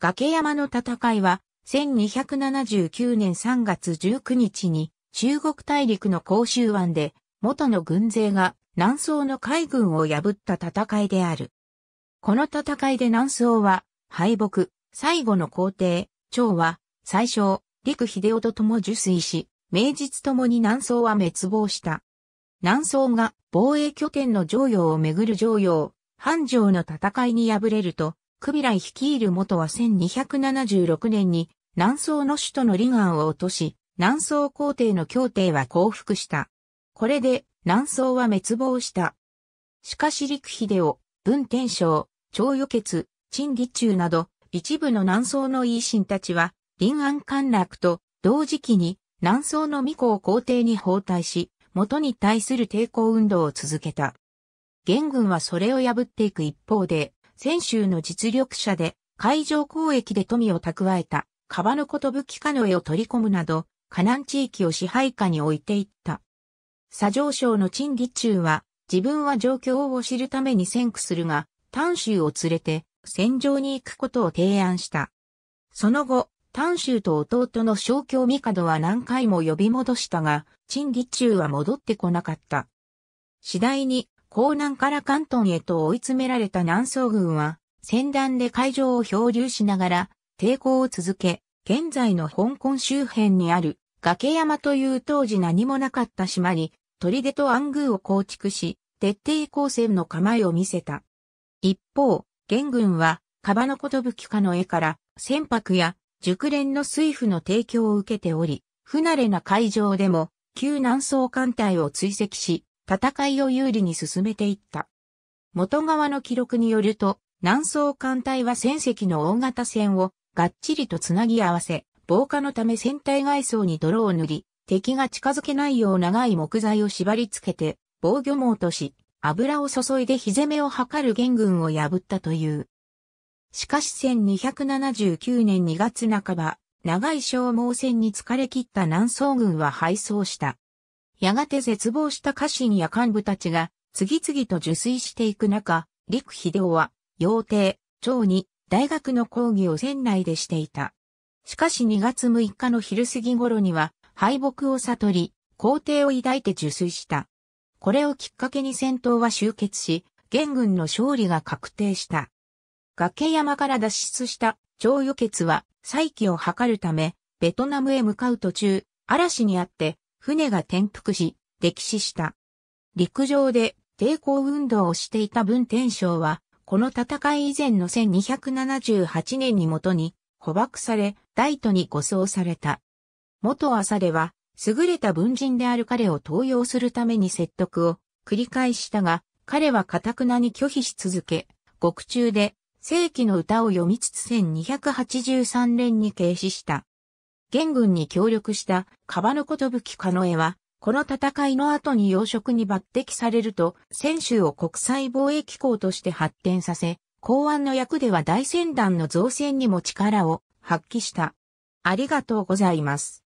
崖山の戦いは、1279年3月19日に、中国大陸の甲州湾で、元の軍勢が南宋の海軍を破った戦いである。この戦いで南宋は、敗北、最後の皇帝、趙は、最初、陸秀夫と共受水し、名実ともに南宋は滅亡した。南宋が防衛拠点の常用をめぐる常用、繁盛の戦いに敗れると、クビライ率いる元は1276年に南宋の首都のリガを落とし、南宋皇帝の協定は降伏した。これで南宋は滅亡した。しかし陸秀夫、文天章、張与傑、陳義中など、一部の南宋の維新たちは、臨安陥落と同時期に南宋の子を皇帝に包帯し、元に対する抵抗運動を続けた。元軍はそれを破っていく一方で、泉州の実力者で、海上交易で富を蓄えた、川のこと武器カのエを取り込むなど、河南地域を支配下に置いていった。左上将の陳義中は、自分は状況を知るために先駆するが、丹州を連れて、戦場に行くことを提案した。その後、丹州と弟の正教帝は何回も呼び戻したが、陳義中は戻ってこなかった。次第に、江南から関東へと追い詰められた南宋軍は、戦団で海上を漂流しながら、抵抗を続け、現在の香港周辺にある崖山という当時何もなかった島に、砦と暗宮を構築し、徹底抗戦の構えを見せた。一方、元軍は、カバノコトブキカの絵から、船舶や熟練の水夫の提供を受けており、不慣れな海上でも、旧南宋艦隊を追跡し、戦いを有利に進めていった。元側の記録によると、南宋艦隊は戦績の大型船をがっちりとつなぎ合わせ、防火のため船体外装に泥を塗り、敵が近づけないよう長い木材を縛り付けて、防御網とし、油を注いで火攻めを図る元軍を破ったという。しかし1279年2月半ば、長い消耗戦に疲れ切った南宋軍は敗走した。やがて絶望した家臣や幹部たちが次々と受水していく中、陸秀夫は、洋帝、長に大学の講義を船内でしていた。しかし2月6日の昼過ぎ頃には敗北を悟り、皇帝を抱いて受水した。これをきっかけに戦闘は終結し、元軍の勝利が確定した。崖山から脱出した張予決は再起を図るため、ベトナムへ向かう途中、嵐にあって船が転覆し、溺死した。陸上で抵抗運動をしていた文天章は、この戦い以前の1278年に元に捕獲され、大都に護送された。元朝では、優れた文人である彼を登用するために説得を繰り返したが、彼は堅くなに拒否し続け、獄中で正規の歌を読みつつ1283年に軽視した。元軍に協力したカバノコトブキカノエは、この戦いの後に養殖に抜擢されると、選手を国際貿易港として発展させ、港湾の役では大船団の造船にも力を発揮した。ありがとうございます。